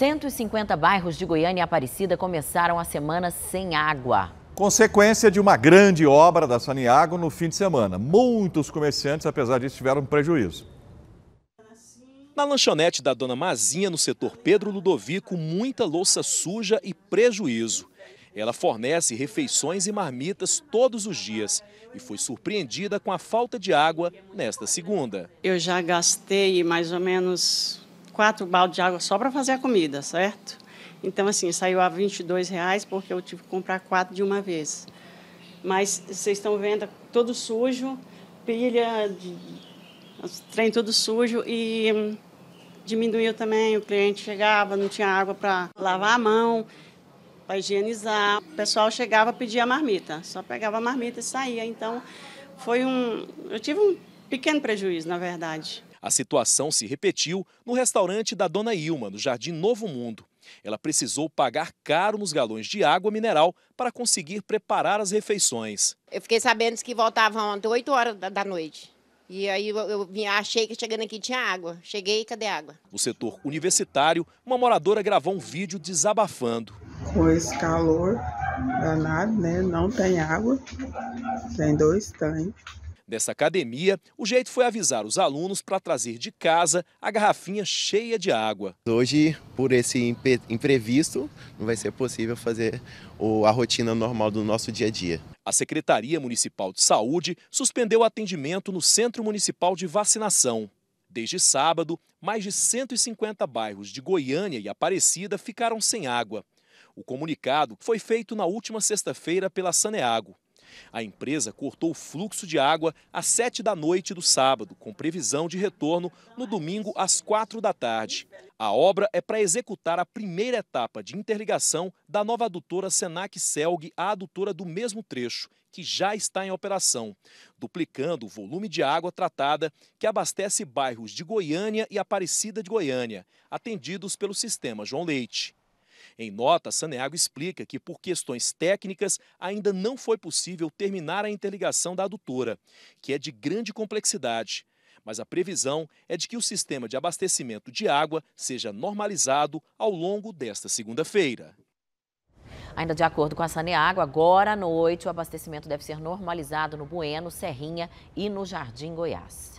150 bairros de Goiânia e Aparecida começaram a semana sem água. Consequência de uma grande obra da Saniago no fim de semana. Muitos comerciantes, apesar disso, tiveram prejuízo. Na lanchonete da dona Mazinha, no setor Pedro Ludovico, muita louça suja e prejuízo. Ela fornece refeições e marmitas todos os dias e foi surpreendida com a falta de água nesta segunda. Eu já gastei mais ou menos quatro baldes de água só para fazer a comida, certo? Então, assim, saiu a R$ 22,00 porque eu tive que comprar quatro de uma vez. Mas vocês estão vendo, todo sujo, pilha, de, trem todo sujo e hum, diminuiu também. O cliente chegava, não tinha água para lavar a mão, para higienizar. O pessoal chegava, pedia a marmita, só pegava a marmita e saía. Então, foi um. Eu tive um pequeno prejuízo, na verdade. A situação se repetiu no restaurante da Dona Ilma, no Jardim Novo Mundo. Ela precisou pagar caro nos galões de água mineral para conseguir preparar as refeições. Eu fiquei sabendo que voltavam ontem 8 horas da noite. E aí eu, achei que chegando aqui tinha água. Cheguei, cadê água? No setor universitário, uma moradora gravou um vídeo desabafando. Com esse calor danado, né? Não tem água. Tem dois tanques dessa academia, o jeito foi avisar os alunos para trazer de casa a garrafinha cheia de água. Hoje, por esse imprevisto, não vai ser possível fazer a rotina normal do nosso dia a dia. A Secretaria Municipal de Saúde suspendeu o atendimento no Centro Municipal de Vacinação. Desde sábado, mais de 150 bairros de Goiânia e Aparecida ficaram sem água. O comunicado foi feito na última sexta-feira pela Saneago. A empresa cortou o fluxo de água às 7 da noite do sábado, com previsão de retorno no domingo às 4 da tarde. A obra é para executar a primeira etapa de interligação da nova adutora Senac Selg à adutora do mesmo trecho, que já está em operação, duplicando o volume de água tratada que abastece bairros de Goiânia e Aparecida de Goiânia, atendidos pelo sistema João Leite. Em nota, Saneago explica que, por questões técnicas, ainda não foi possível terminar a interligação da adutora, que é de grande complexidade. Mas a previsão é de que o sistema de abastecimento de água seja normalizado ao longo desta segunda-feira. Ainda de acordo com a Saneago, agora à noite o abastecimento deve ser normalizado no Bueno, Serrinha e no Jardim Goiás.